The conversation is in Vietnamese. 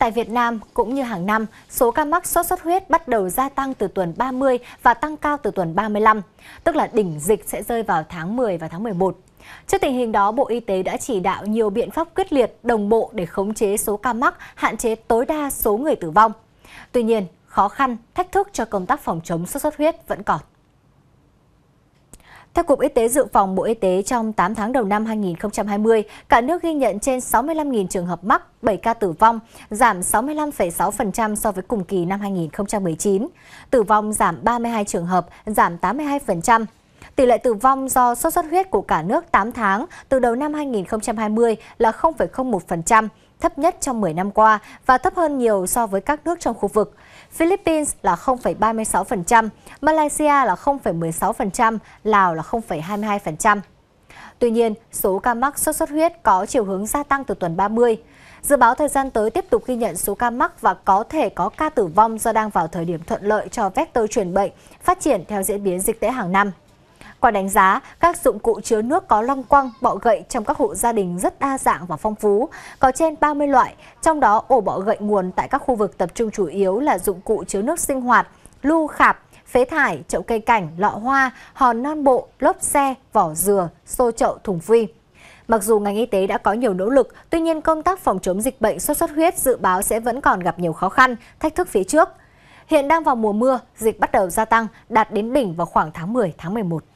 Tại Việt Nam, cũng như hàng năm, số ca mắc sốt xuất huyết bắt đầu gia tăng từ tuần 30 và tăng cao từ tuần 35, tức là đỉnh dịch sẽ rơi vào tháng 10 và tháng 11. Trước tình hình đó, Bộ Y tế đã chỉ đạo nhiều biện pháp quyết liệt, đồng bộ để khống chế số ca mắc, hạn chế tối đa số người tử vong. Tuy nhiên, khó khăn, thách thức cho công tác phòng chống sốt xuất huyết vẫn còn. Theo Cục Y tế Dự phòng Bộ Y tế, trong 8 tháng đầu năm 2020, cả nước ghi nhận trên 65.000 trường hợp mắc, 7 ca tử vong, giảm 65,6% so với cùng kỳ năm 2019. Tử vong giảm 32 trường hợp, giảm 82%. Tỷ lệ tử vong do sốt xuất huyết của cả nước 8 tháng từ đầu năm 2020 là 0,01%, thấp nhất trong 10 năm qua và thấp hơn nhiều so với các nước trong khu vực. Philippines là 0,36%, Malaysia là 0,16%, Lào là 0,22%. Tuy nhiên, số ca mắc sốt xuất huyết có chiều hướng gia tăng từ tuần 30. Dự báo thời gian tới tiếp tục ghi nhận số ca mắc và có thể có ca tử vong do đang vào thời điểm thuận lợi cho vector truyền bệnh phát triển theo diễn biến dịch tễ hàng năm. Qua đánh giá, các dụng cụ chứa nước có lăng quăng, bọ gậy trong các hộ gia đình rất đa dạng và phong phú, có trên 30 loại, trong đó ổ bọ gậy nguồn tại các khu vực tập trung chủ yếu là dụng cụ chứa nước sinh hoạt, lu khạp, phế thải, chậu cây cảnh, lọ hoa, hòn non bộ, lốp xe, vỏ dừa, xô chậu, thùng phi. Mặc dù ngành y tế đã có nhiều nỗ lực, tuy nhiên công tác phòng chống dịch bệnh sốt xuất huyết dự báo sẽ vẫn còn gặp nhiều khó khăn, thách thức phía trước. Hiện đang vào mùa mưa, dịch bắt đầu gia tăng, đạt đến đỉnh vào khoảng tháng 10, tháng 11.